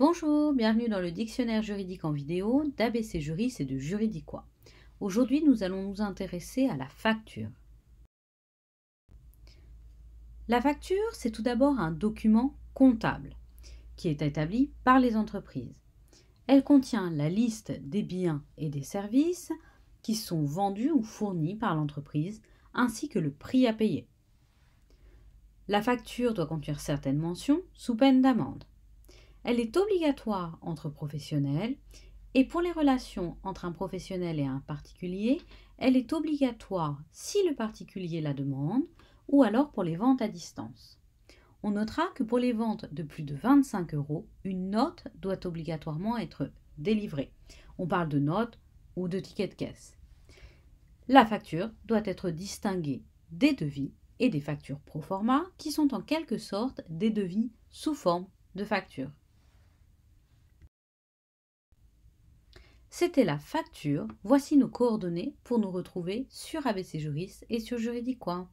Bonjour, bienvenue dans le dictionnaire juridique en vidéo d'ABC Juris et de Juridiquois. Aujourd'hui, nous allons nous intéresser à la facture. La facture, c'est tout d'abord un document comptable qui est établi par les entreprises. Elle contient la liste des biens et des services qui sont vendus ou fournis par l'entreprise, ainsi que le prix à payer. La facture doit contenir certaines mentions sous peine d'amende. Elle est obligatoire entre professionnels et pour les relations entre un professionnel et un particulier, elle est obligatoire si le particulier la demande ou alors pour les ventes à distance. On notera que pour les ventes de plus de 25 euros, une note doit obligatoirement être délivrée. On parle de note ou de ticket de caisse. La facture doit être distinguée des devis et des factures pro forma qui sont en quelque sorte des devis sous forme de facture. C'était la facture. Voici nos coordonnées pour nous retrouver sur ABC Juris et sur Juridiquois.